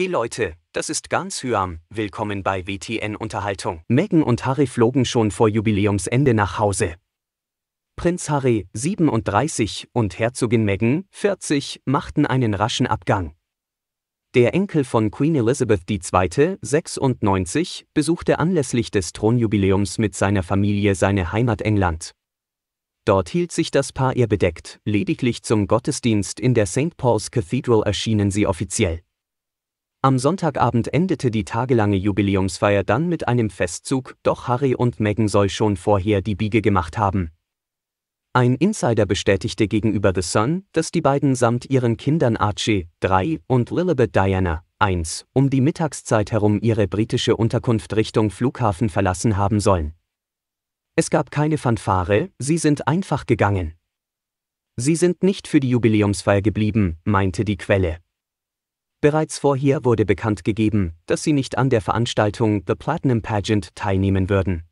Hey Leute, das ist ganz Hyam, willkommen bei WTN Unterhaltung. Megan und Harry flogen schon vor Jubiläumsende nach Hause. Prinz Harry, 37, und Herzogin Meghan, 40, machten einen raschen Abgang. Der Enkel von Queen Elizabeth II., 96, besuchte anlässlich des Thronjubiläums mit seiner Familie seine Heimat England. Dort hielt sich das Paar eher bedeckt, lediglich zum Gottesdienst in der St. Paul's Cathedral erschienen sie offiziell. Am Sonntagabend endete die tagelange Jubiläumsfeier dann mit einem Festzug, doch Harry und Meghan soll schon vorher die Biege gemacht haben. Ein Insider bestätigte gegenüber The Sun, dass die beiden samt ihren Kindern Archie, 3, und Lilibet Diana, 1, um die Mittagszeit herum ihre britische Unterkunft Richtung Flughafen verlassen haben sollen. Es gab keine Fanfare, sie sind einfach gegangen. Sie sind nicht für die Jubiläumsfeier geblieben, meinte die Quelle. Bereits vorher wurde bekannt gegeben, dass sie nicht an der Veranstaltung The Platinum Pageant teilnehmen würden.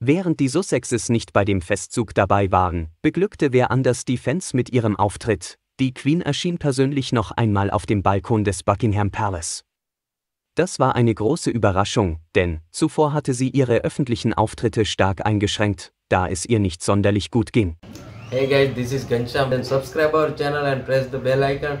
Während die Sussexes nicht bei dem Festzug dabei waren, beglückte wer anders die Fans mit ihrem Auftritt. Die Queen erschien persönlich noch einmal auf dem Balkon des Buckingham Palace. Das war eine große Überraschung, denn zuvor hatte sie ihre öffentlichen Auftritte stark eingeschränkt, da es ihr nicht sonderlich gut ging. Hey guys, this is Gansham. Subscribe our channel and press the bell icon.